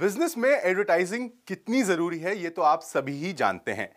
business में advertising कितनी जरूरी है ये तो आप सभी ही जानते हैं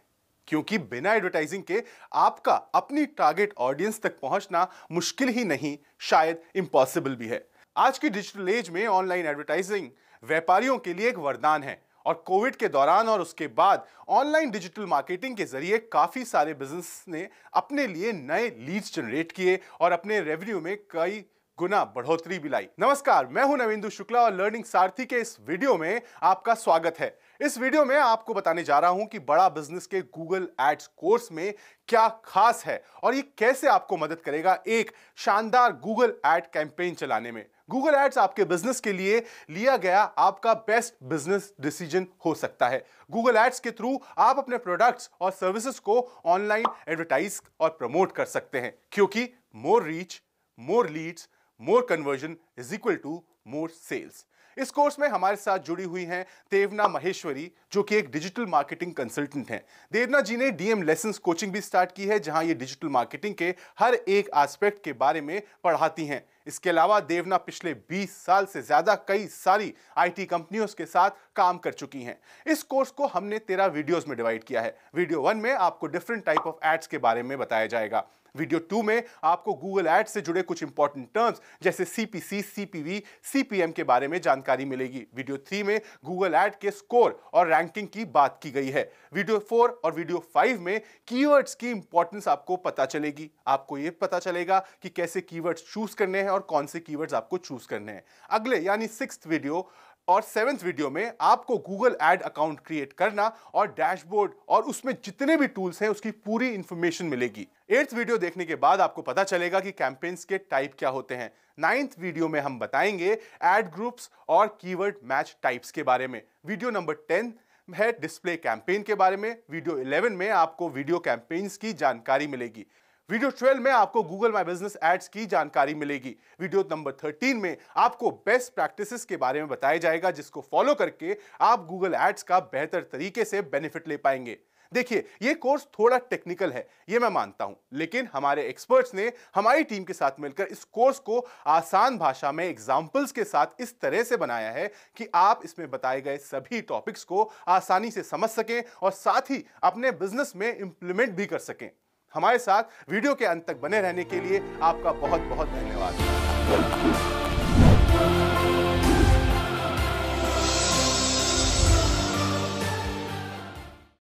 क्योंकि बिना एडवर्टाइजिंग के आपका अपनी टारगेट ऑडियंस तक पहुंचना मुश्किल ही नहीं शायद इम्पॉसिबल भी है आज की डिजिटल एज में ऑनलाइन एडवर्टाइजिंग व्यापारियों के लिए एक वरदान है और कोविड के दौरान और उसके बाद ऑनलाइन डिजिटल मार्केटिंग के जरिए काफ़ी सारे बिजनेस ने अपने लिए नए लीड्स जनरेट किए और अपने रेवेन्यू में कई गुना बढ़ोतरी भी लाई नमस्कार मैं हूं नवेंदु शुक्ला और लर्निंग सारथी के इस वीडियो में आपका स्वागत है इस वीडियो में आपको बताने जा रहा हूं कि बड़ा बिजनेस के गूगल एड्स कोर्स में क्या खास है और ये कैसे आपको मदद करेगा एक शानदार गूगल एड कैंपेन चलाने में गूगल एड्स आपके बिजनेस के लिए लिया गया आपका बेस्ट बिजनेस डिसीजन हो सकता है गूगल एड्स के थ्रू आप अपने प्रोडक्ट्स और सर्विसेज को ऑनलाइन एडवर्टाइज और प्रमोट कर सकते हैं क्योंकि more reach more leads more conversion is equal to more sales इस कोर्स में हमारे साथ जुड़ी हुई हैं देवना महेश्वरी जो कि एक डिजिटल मार्केटिंग कंसल्टेंट हैं देवना जी ने डीएम लेसन कोचिंग भी स्टार्ट की है जहां ये डिजिटल मार्केटिंग के हर एक एस्पेक्ट के बारे में पढ़ाती हैं इसके अलावा देवना पिछले 20 साल से ज्यादा कई सारी आईटी कंपनियों के साथ काम कर चुकी हैं इस कोर्स को हमने तेरह वीडियोस में डिवाइड किया है वीडियो वन में आपको डिफरेंट टाइप ऑफ एड्स के बारे में बताया जाएगा वीडियो टू में आपको गूगल एड से जुड़े कुछ इंपॉर्टेंट टर्म्स जैसे सीपीसी सीपीवी सीपीएम के बारे में जानकारी मिलेगी वीडियो थ्री में गूगल एड के स्कोर और रैंकिंग की बात की गई है वीडियो फोर और वीडियो फाइव में कीवर्ड्स की इंपॉर्टेंस आपको पता चलेगी आपको ये पता चलेगा कि कैसे कीवर्ड्स चूज करने हैं हैं और कौन से कीवर्ड्स आपको चूज करने हैं अगले यानी सिक्स वीडियो और सेवेंथ वीडियो में आपको गूगल एड अकाउंट क्रिएट करना और डैशबोर्ड और उसमें जितने भी टूल्स हैं उसकी पूरी इंफॉर्मेशन मिलेगी एट्थ वीडियो देखने के बाद आपको पता चलेगा कि कैंपेन्स के टाइप क्या होते हैं नाइन्थ वीडियो में हम बताएंगे एड ग्रुप्स और कीवर्ड मैच टाइप्स के बारे में वीडियो नंबर टेन है डिस्प्ले कैंपेन के बारे में वीडियो इलेवन में आपको वीडियो कैंपेन्स की जानकारी मिलेगी वीडियो 12 में आपको गूगल माई बिजनेस एड्स की जानकारी मिलेगी वीडियो नंबर 13 में आपको बेस्ट प्रैक्टिसेस के बारे में बताया जाएगा जिसको फॉलो करके आप गूगल एड्स का बेहतर तरीके से बेनिफिट ले पाएंगे देखिए ये कोर्स थोड़ा टेक्निकल है ये मैं मानता हूं लेकिन हमारे एक्सपर्ट्स ने हमारी टीम के साथ मिलकर इस कोर्स को आसान भाषा में एग्जाम्पल्स के साथ इस तरह से बनाया है कि आप इसमें बताए गए सभी टॉपिक्स को आसानी से समझ सकें और साथ ही अपने बिजनेस में इंप्लीमेंट भी कर सकें हमारे साथ वीडियो के अंत तक बने रहने के लिए आपका बहुत बहुत धन्यवाद